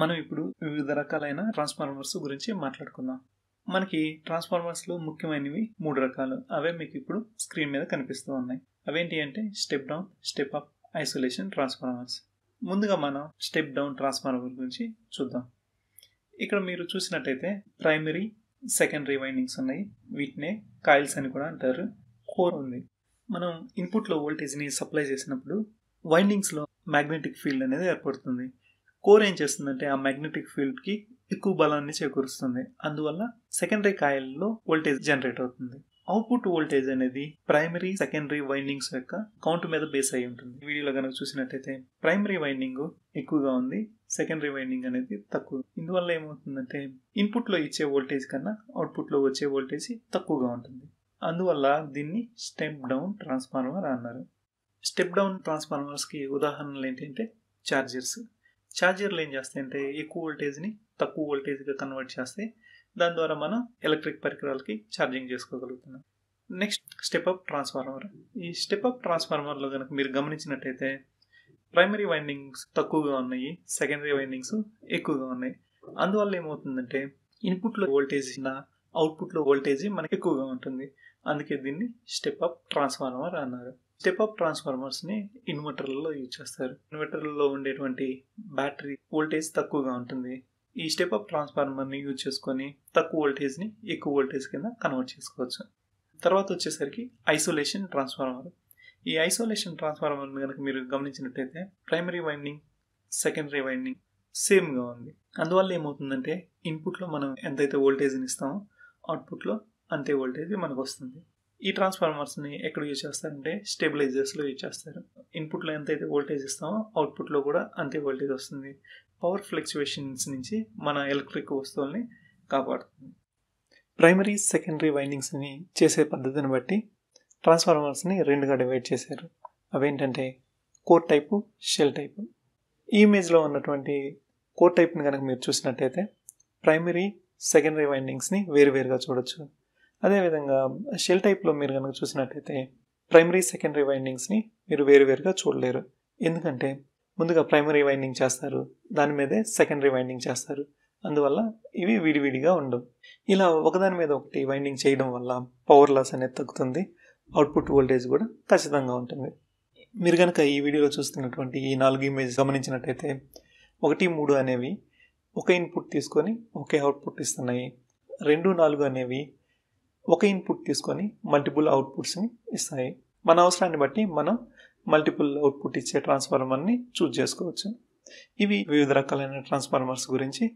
మనం ఇప్పుడు వివిధ రకాలైన ట్రాన్స్ఫార్మర్స్ గురించి మాట్లాడుకుందాం మనకి ట్రాన్స్ఫార్మర్స్లో ముఖ్యమైనవి మూడు రకాలు అవే మీకు ఇప్పుడు స్క్రీన్ మీద కనిపిస్తూ ఉన్నాయి అవేంటి అంటే step down step up isolation transformers ముందుగా మనం స్టెప్ డౌన్ ట్రాన్స్ఫార్మర్ గురించి చూద్దాం ఇక్కడ మీరు చూసినట్టయితే ప్రైమరీ సెకండరీ వైండింగ్స్ ఉన్నాయి వీటినే కాయిల్స్ అని కూడా అంటారు కోర్ ఉంది మనం ఇన్పుట్లో వోల్టేజ్ని సప్లై చేసినప్పుడు వైండింగ్స్లో మ్యాగ్నెటిక్ ఫీల్డ్ అనేది ఏర్పడుతుంది కోర్ ఏం చేస్తుందంటే ఆ మ్యాగ్నెటిక్ ఫీల్డ్కి ఎక్కువ బలాన్ని చేకూరుస్తుంది అందువల్ల సెకండరీ కాయల్లో వోల్టేజ్ జనరేట్ అవుతుంది అవుట్పుట్ వోల్టేజ్ అనేది ప్రైమరీ సెకండరీ వైండింగ్స్ యొక్క కౌంట్ మీద బేస్ అయి ఉంటుంది వీడియోలో కనుక చూసినట్టయితే ప్రైమరీ వైండింగ్ ఎక్కువగా ఉంది సెకండరీ వైండింగ్ అనేది తక్కువ ఇందువల్ల ఏమవుతుందంటే ఇన్పుట్లో ఇచ్చే వోల్టేజ్ కన్నా అవుట్పుట్లో వచ్చే వోల్టేజ్ తక్కువగా ఉంటుంది అందువల్ల దీన్ని స్టెప్ డౌన్ ట్రాన్స్ఫార్మర్ అన్నారు స్టెప్ డౌన్ ట్రాన్స్ఫార్మర్స్కి ఉదాహరణలు ఏంటంటే చార్జర్స్ ఛార్జర్లు ఏం చేస్తాయంటే ఎక్కువ వోల్టేజ్ని తక్కువ వోల్టేజ్గా కన్వర్ట్ చేస్తే దాని ద్వారా మనం ఎలక్ట్రిక్ పరికరాలకి ఛార్జింగ్ చేసుకోగలుగుతున్నాం నెక్స్ట్ స్టెప్ అప్ ట్రాన్స్ఫార్మర్ ఈ స్టెప్ అప్ ట్రాన్స్ఫార్మర్లో కనుక మీరు గమనించినట్టయితే ప్రైమరీ వైండింగ్స్ తక్కువగా ఉన్నాయి సెకండరీ వైండింగ్స్ ఎక్కువగా ఉన్నాయి అందువల్ల ఏమవుతుందంటే ఇన్పుట్లో వోల్టేజ్ నా అవుట్పుట్లో వోల్టేజ్ మనకి ఎక్కువగా ఉంటుంది అందుకే దీన్ని స్టెప్ అప్ ట్రాన్స్ఫార్మర్ అన్నారు స్టెప్ అప్ ట్రాన్స్ఫార్మర్స్ని ఇన్వర్టర్లలో యూజ్ చేస్తారు ఇన్వర్టర్లలో ఉండేటువంటి బ్యాటరీ వోల్టేజ్ తక్కువగా ఉంటుంది ఈ స్టెప్ అప్ ట్రాన్స్ఫార్మర్ని యూజ్ చేసుకొని తక్కువ వోల్టేజ్ని ఎక్కువ వోల్టేజ్ కింద కన్వర్ట్ చేసుకోవచ్చు తర్వాత వచ్చేసరికి ఐసోలేషన్ ట్రాన్స్ఫార్మర్ ఈ ఐసోలేషన్ ట్రాన్స్ఫార్మర్ని కనుక మీరు గమనించినట్టయితే ప్రైమరీ వైండింగ్ సెకండరీ వైండింగ్ సేమ్గా ఉంది అందువల్ల ఏమవుతుందంటే ఇన్పుట్లో మనం ఎంతైతే వోల్టేజ్ని ఇస్తామో అవుట్పుట్లో అంతే వోల్టేజ్ మనకు వస్తుంది ఈ ట్రాన్స్ఫార్మర్స్ని ఎక్కడ యూజ్ చేస్తారంటే స్టెబిలైజర్స్లో యూజ్ చేస్తారు ఇన్పుట్లో ఎంత అయితే వోల్టేజ్ ఇస్తామో అవుట్పుట్లో కూడా అంతే వోల్టేజ్ వస్తుంది పవర్ ఫ్లెక్చువేషన్స్ నుంచి మన ఎలక్ట్రిక్ వస్తువుల్ని కాపాడుతుంది ప్రైమరీ సెకండరీ వైండింగ్స్ని చేసే పద్ధతిని బట్టి ట్రాన్స్ఫార్మర్స్ని రెండుగా డివైడ్ చేశారు అవేంటంటే కోర్ టైపు షెల్ టైపు ఈ ఇమేజ్లో ఉన్నటువంటి కోర్ టైప్ని కనుక మీరు చూసినట్టయితే ప్రైమరీ సెకండరీ వైండింగ్స్ని వేరువేరుగా చూడొచ్చు అదేవిధంగా షెల్ టైప్లో మీరు కనుక చూసినట్టయితే ప్రైమరీ సెకండరీ వైండింగ్స్ని మీరు వేరువేరుగా చూడలేరు ఎందుకంటే ముందుగా ప్రైమరీ వైండింగ్ చేస్తారు దాని మీదే సెకండరీ వైండింగ్ చేస్తారు అందువల్ల ఇవి విడివిడిగా ఉండవు ఇలా ఒకదాని మీద ఒకటి వైండింగ్ చేయడం వల్ల పవర్ లాస్ అనేది తగ్గుతుంది అవుట్పుట్ వోల్టేజ్ కూడా ఖచ్చితంగా ఉంటుంది మీరు కనుక ఈ వీడియోలో చూస్తున్నటువంటి ఈ నాలుగు ఇమేజ్ గమనించినట్టయితే ఒకటి మూడు అనేవి ఒక ఇన్పుట్ తీసుకొని ఒకే అవుట్పుట్ ఇస్తున్నాయి రెండు నాలుగు అనేవి ఒక ఇన్పుట్ తీసుకొని మల్టిపుల్ అవుట్పుట్స్ని ఇస్తాయి మన అవసరాన్ని బట్టి మనం మల్టిపుల్ అవుట్పుట్ ఇచ్చే ట్రాన్స్ఫార్మర్ని చూజ్ చేసుకోవచ్చు ఇవి వివిధ రకాలైన ట్రాన్స్ఫార్మర్స్ గురించి